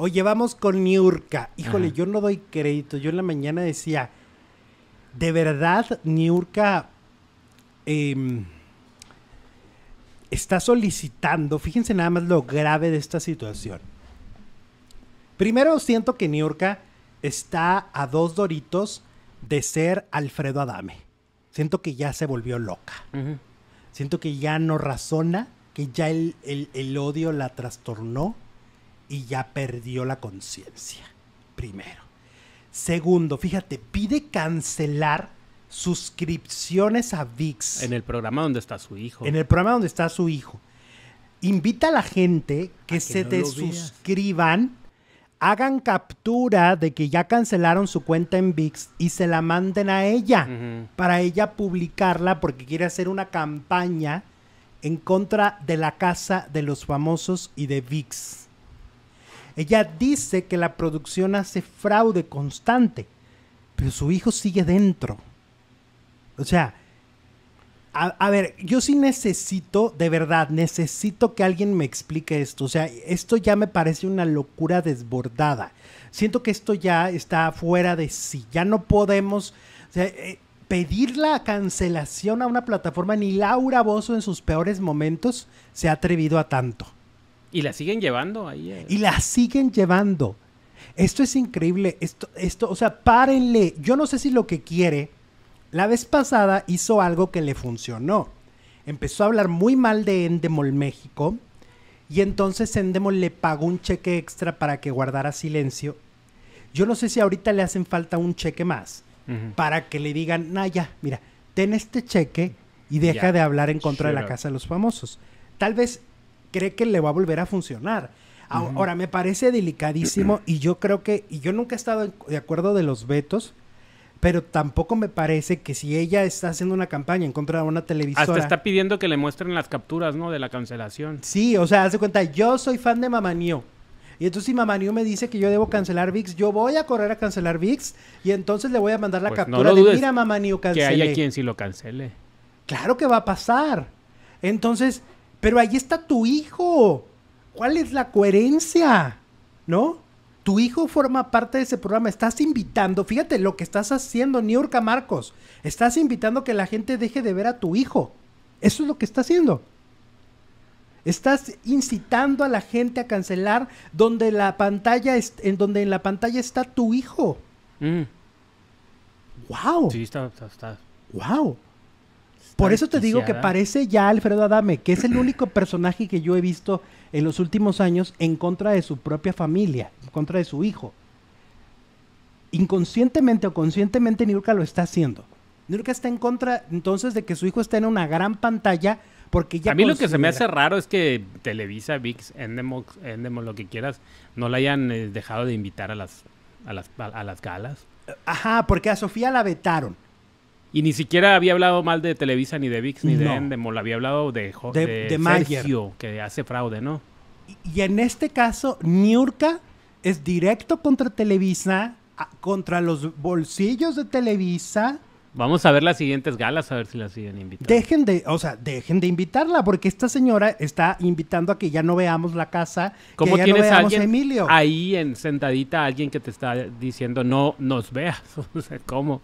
Oye, vamos con Niurka. Híjole, yo no doy crédito. Yo en la mañana decía, de verdad, Niurka em, está solicitando, fíjense nada más lo grave de esta situación. Primero siento que Niurka está a dos doritos de ser Alfredo Adame. Siento que ya se volvió loca. Siento que ya no razona, que ya el, el odio la trastornó y ya perdió la conciencia. Primero. Segundo, fíjate, pide cancelar suscripciones a VIX. En el programa donde está su hijo. En el programa donde está su hijo. Invita a la gente que, se suscriban desuscriban, hagan captura de que ya cancelaron su cuenta en VIX y se la manden a ella para ella publicarla porque quiere hacer una campaña en contra de la casa de los famosos y de VIX. Ella dice que la producción hace fraude constante, pero su hijo sigue dentro. O sea, a, ver, yo sí necesito, de verdad, necesito que alguien me explique esto. O sea, esto ya me parece una locura desbordada. Siento que esto ya está fuera de sí. Ya no podemos eh, pedir la cancelación a una plataforma. Ni Laura Bozo en sus peores momentos se ha atrevido a tanto. Y la siguen llevando ahí. Eh. Y la siguen llevando. Esto es increíble. Esto, esto, o sea, párenle. Yo no sé si lo que quiere. La vez pasada hizo algo que le funcionó. Empezó a hablar muy mal de Endemol México. Y entonces Endemol le pagó un cheque extra para que guardara silencio. Yo no sé si ahorita le hacen falta un cheque más. Para que le digan, Naya, mira, ten este cheque y deja de hablar en contra de la Casa de los Famosos. Tal vez cree que le va a volver a funcionar. Ahora, me parece delicadísimo y yo creo que, y yo nunca he estado de acuerdo de los vetos, pero tampoco me parece que si ella está haciendo una campaña en contra de una televisora... Hasta está pidiendo que le muestren las capturas, ¿no? De la cancelación. Sí, o sea, hace cuenta, yo soy fan de Mamanío. Y entonces si Mamanío me dice que yo debo cancelar VIX, yo voy a correr a cancelar VIX y entonces le voy a mandar la pues captura de, mira Mamanío, Que haya quien sí lo cancele. Claro que va a pasar. Entonces, pero ahí está tu hijo. ¿Cuál es la coherencia? ¿No? Tu hijo forma parte de ese programa. Estás invitando, fíjate lo que estás haciendo, Niurka Marcos. Estás invitando que la gente deje de ver a tu hijo. Eso es lo que está haciendo. Estás incitando a la gente a cancelar donde la pantalla en donde en la pantalla está tu hijo. Wow. Mm. Sí, está, está, Wow. Por eso te digo que parece ya Alfredo Adame, que es el único personaje que yo he visto en los últimos años en contra de su propia familia, en contra de su hijo. Inconscientemente o conscientemente Nurka lo está haciendo. Nurka está en contra entonces de que su hijo esté en una gran pantalla porque ya... A mí lo que se me hace raro es que Televisa, VIX, Endemox, Endemox, lo que quieras, no la hayan eh, dejado de invitar a las, a las, a las galas. Ajá, porque a Sofía la vetaron. Y ni siquiera había hablado mal de Televisa, ni de VIX, ni de Endemol. Había hablado de, de, que hace fraude, ¿no? Y, en este caso, Niurka es directo contra Televisa, contra los bolsillos de Televisa. Vamos a ver las siguientes galas, a ver si la siguen invitando. Dejen de, o sea, dejen de invitarla, porque esta señora está invitando a que ya no veamos la casa, ¿Cómo ya tienes no Emilio. Ahí en sentadita alguien que te está diciendo no nos veas. ¿Cómo?